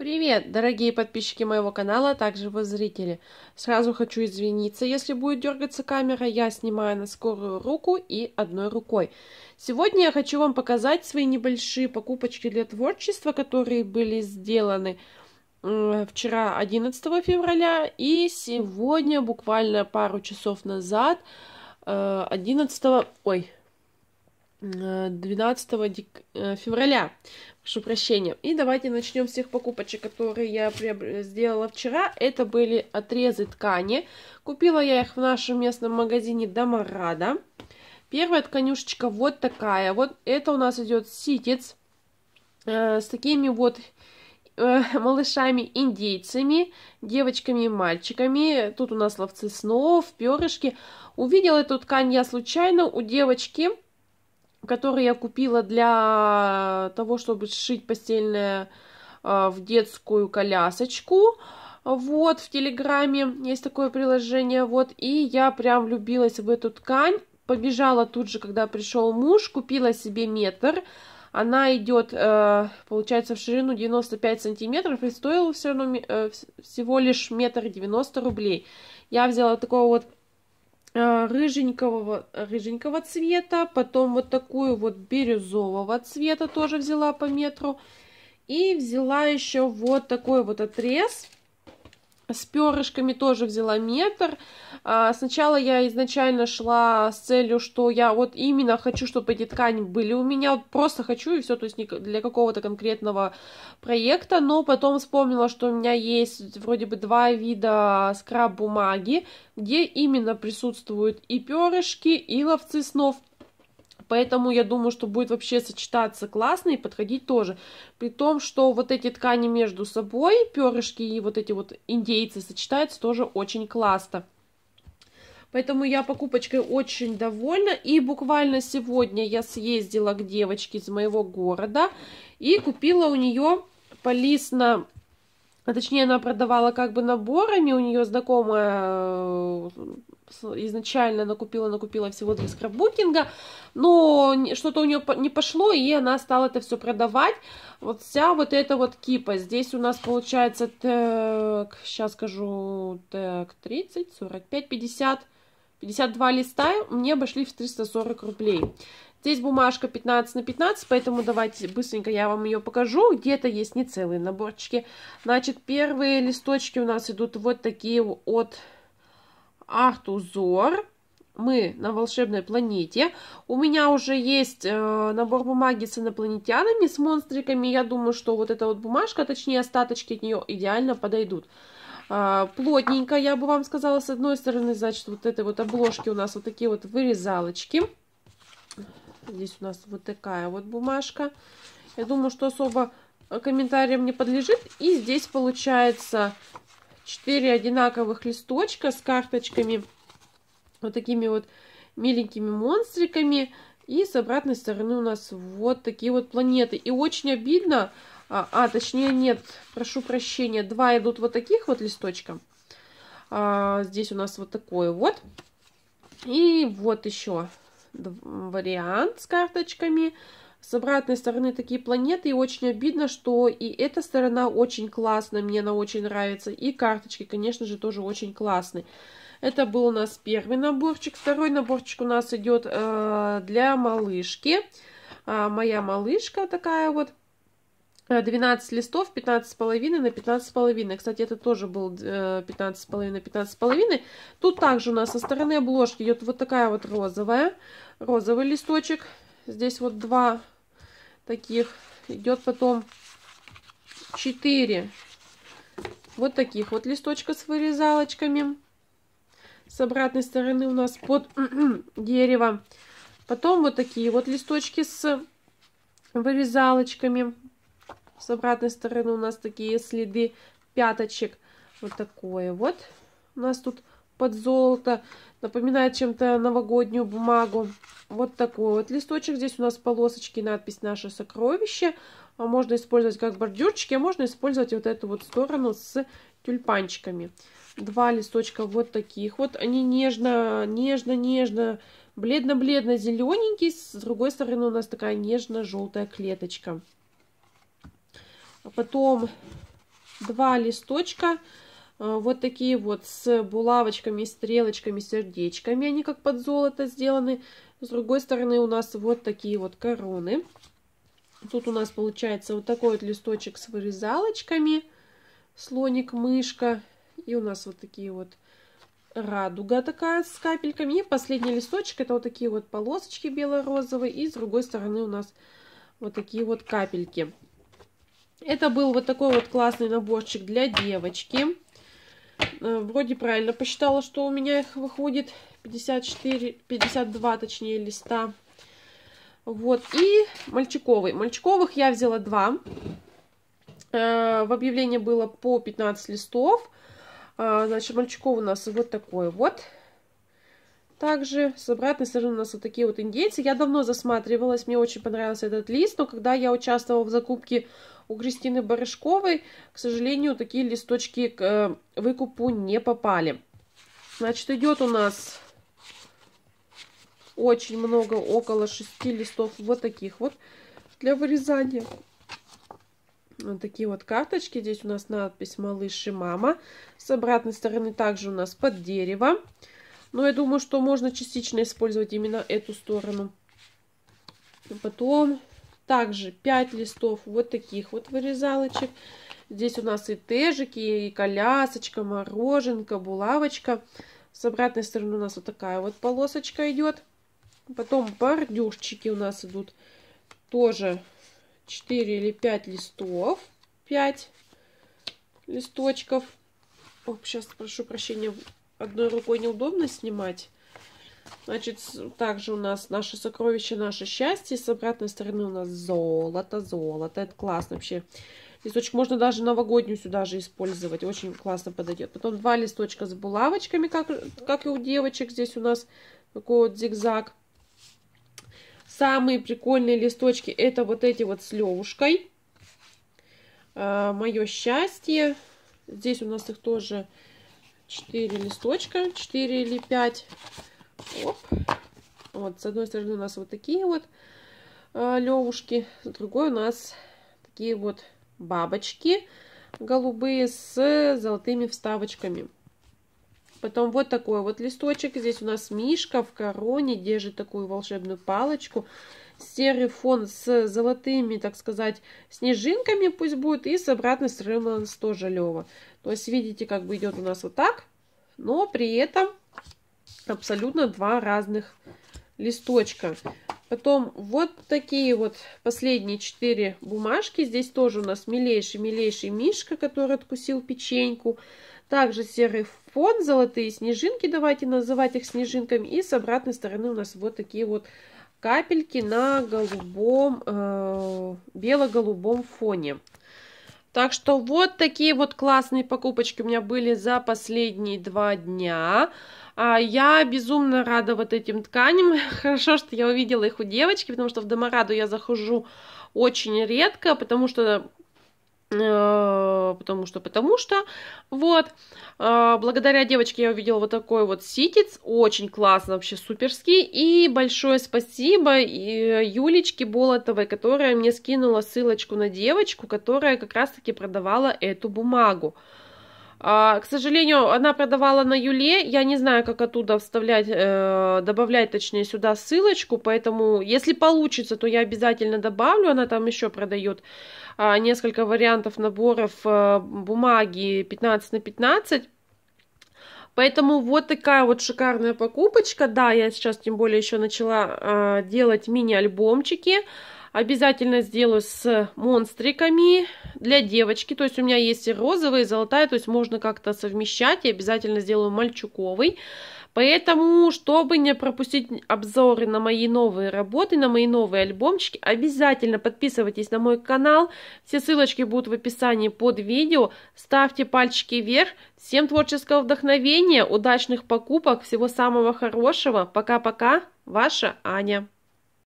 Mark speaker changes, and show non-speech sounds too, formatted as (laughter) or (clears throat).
Speaker 1: Привет, дорогие подписчики моего канала, а также вы зрители. Сразу хочу извиниться, если будет дергаться камера, я снимаю на скорую руку и одной рукой. Сегодня я хочу вам показать свои небольшие покупочки для творчества, которые были сделаны вчера 11 февраля и сегодня буквально пару часов назад 11, э, ой, 12 э, дек... Э, февраля. Прошу прощения. И давайте начнем с тех покупочек, которые я приобр... сделала вчера. Это были отрезы ткани. Купила я их в нашем местном магазине Доморада. Первая тканюшечка вот такая. Вот это у нас идет ситец э, с такими вот э, (laughs) малышами индейцами, девочками и мальчиками. Тут у нас ловцы снов, перышки. Увидела эту ткань я случайно у девочки который я купила для того, чтобы сшить постельное а, в детскую колясочку. Вот, в Телеграме есть такое приложение, вот, и я прям влюбилась в эту ткань. Побежала тут же, когда пришел муж, купила себе метр. Она идет, э, получается, в ширину 95 сантиметров и стоила все равно э, всего лишь метр девяносто рублей. Я взяла такого вот Э, рыженького, рыженького цвета, потом вот такую вот бирюзового цвета тоже взяла по метру. И взяла еще вот такой вот отрез с перышками тоже взяла метр. А, сначала я изначально шла с целью, что я вот именно хочу, чтобы эти ткани были у меня. Вот просто хочу и все, то есть не для какого-то конкретного проекта. Но потом вспомнила, что у меня есть вроде бы два вида скраб бумаги, где именно присутствуют и перышки, и ловцы снов, Поэтому я думаю, что будет вообще сочетаться классно и подходить тоже. При том, что вот эти ткани между собой, перышки и вот эти вот индейцы сочетаются тоже очень классно. Поэтому я покупочкой очень довольна. И буквально сегодня я съездила к девочке из моего города и купила у нее полис на а точнее она продавала как бы наборами, у нее знакомая э, изначально накупила, накупила всего для скраббукинга, но что-то у нее не пошло, и она стала это все продавать. Вот вся вот эта вот кипа. Здесь у нас получается, так, сейчас скажу, так, 30, 45, 50, 52 листа мне обошли в 340 рублей. Здесь бумажка 15 на 15, поэтому давайте быстренько я вам ее покажу. Где-то есть не целые наборчики. Значит, первые листочки у нас идут вот такие от Art Узор Мы на волшебной планете. У меня уже есть э, набор бумаги с инопланетянами, с монстриками. Я думаю, что вот эта вот бумажка, точнее остаточки от нее идеально подойдут а, плотненько, я бы вам сказала, с одной стороны, значит, вот этой вот обложки у нас вот такие вот вырезалочки. Здесь у нас вот такая вот бумажка. Я думаю, что особо комментариям не подлежит. И здесь получается 4 одинаковых листочка с карточками, вот такими вот миленькими монстриками. И с обратной стороны у нас вот такие вот планеты. И очень обидно, а, а точнее нет, прошу прощения, два идут вот таких вот листочка. А, здесь у нас вот такой вот. И вот еще вариант с карточками. С обратной стороны такие планеты, и очень обидно, что и эта сторона очень классная, мне она очень нравится, и карточки, конечно же, тоже очень классные. Это был у нас первый наборчик. Второй наборчик у нас идет э, для малышки. Э, моя малышка такая вот 12 э, листов, 15,5 на 15,5. Кстати, это тоже был 15,5 э, на 15,5. Тут также у нас со стороны обложки идет вот такая вот розовая, розовый листочек. Здесь вот два таких. Идет потом 4 вот таких вот листочка с вырезалочками. С обратной стороны у нас под (clears throat) дерево. Потом вот такие вот листочки с вырезалочками. С обратной стороны у нас такие следы пяточек. Вот такое вот. У нас тут под золото. Напоминает чем-то новогоднюю бумагу. Вот такой вот листочек. Здесь у нас полосочки, надпись «Наше сокровище». А можно использовать как бордюрчики, а можно использовать вот эту вот сторону с тюльпанчиками. Два листочка вот таких вот. Они нежно, нежно, нежно, бледно-бледно зелененькие. С другой стороны у нас такая нежно-желтая клеточка. А потом два листочка э, вот такие вот с булавочками, стрелочками, сердечками. Они как под золото сделаны. С другой стороны у нас вот такие вот короны. Тут у нас получается вот такой вот листочек с вырезалочками. Слоник, мышка. И у нас вот такие вот радуга такая с капельками. И последний листочек это вот такие вот полосочки бело-розовые. И с другой стороны у нас вот такие вот капельки. Это был вот такой вот классный наборчик для девочки. Э, вроде правильно посчитала, что у меня их выходит 54, 52 точнее листа. Вот, и мальчиковый. Мальчиковых я взяла два. Э, в объявлении было по 15 листов. Э, значит, мальчиков у нас вот такой вот. Также с обратной стороны у нас вот такие вот индейцы. Я давно засматривалась, мне очень понравился этот лист, но когда я участвовала в закупке у Кристины Барышковой, к сожалению, такие листочки к э, выкупу не попали. Значит, идет у нас очень много, около шести листов вот таких вот для вырезания. Вот такие вот карточки. Здесь у нас надпись «Малыш и мама». С обратной стороны также у нас под дерево. Но я думаю, что можно частично использовать именно эту сторону. Потом также 5 листов вот таких вот вырезалочек. Здесь у нас и тежики, и колясочка, мороженка, булавочка. С обратной стороны у нас вот такая вот полосочка идет. Потом бордюрчики у нас идут тоже 4 или 5 листов. 5 листочков. О, сейчас прошу прощения, одной рукой неудобно снимать. Значит, также у нас наше сокровище, наше счастье. С обратной стороны у нас золото, золото. Это классно вообще. Листочек можно даже новогоднюю сюда же использовать. Очень классно подойдет. Потом два листочка с булавочками, как, как и у девочек. Здесь у нас такой вот зигзаг. Самые прикольные листочки это вот эти вот с левушкой. А, Мое счастье. Здесь у нас их тоже 4 листочка, 4 или 5. Оп. Вот, с одной стороны у нас вот такие вот э, левушки, с другой у нас такие вот бабочки голубые с золотыми вставочками. Потом вот такой вот листочек. Здесь у нас мишка в короне держит такую волшебную палочку. Серый фон с золотыми, так сказать, снежинками пусть будет. И с обратной стороны у нас тоже лево. То есть, видите, как бы идет у нас вот так. Но при этом абсолютно два разных листочка. Потом вот такие вот последние четыре бумажки. Здесь тоже у нас милейший-милейший Мишка, который откусил печеньку. Также серый фон, золотые снежинки, давайте называть их снежинками. И с обратной стороны у нас вот такие вот капельки на голубом, э, бело-голубом фоне. Так что вот такие вот классные покупочки у меня были за последние два дня. А, я безумно рада вот этим тканям. (laughs) Хорошо, что я увидела их у девочки, потому что в Домораду я захожу очень редко, потому что э, потому что, потому что, вот, а, благодаря девочке я увидела вот такой вот ситец, очень классно, вообще суперский, и большое спасибо э, Юлечке Болотовой, которая мне скинула ссылочку на девочку, которая как раз-таки продавала эту бумагу, а, к сожалению, она продавала на Юле. Я не знаю, как оттуда вставлять, э, добавлять, точнее, сюда ссылочку. Поэтому, если получится, то я обязательно добавлю. Она там еще продает а, несколько вариантов наборов э, бумаги 15 на 15. Поэтому вот такая вот шикарная покупочка. Да, я сейчас тем более еще начала а, делать мини-альбомчики. Обязательно сделаю с монстриками для девочки. То есть у меня есть и розовая, и золотая. То есть можно как-то совмещать. Я обязательно сделаю мальчуковый. Поэтому, чтобы не пропустить обзоры на мои новые работы, на мои новые альбомчики, обязательно подписывайтесь на мой канал. Все ссылочки будут в описании под видео. Ставьте пальчики вверх. Всем творческого вдохновения, удачных покупок, всего самого хорошего. Пока-пока, ваша Аня.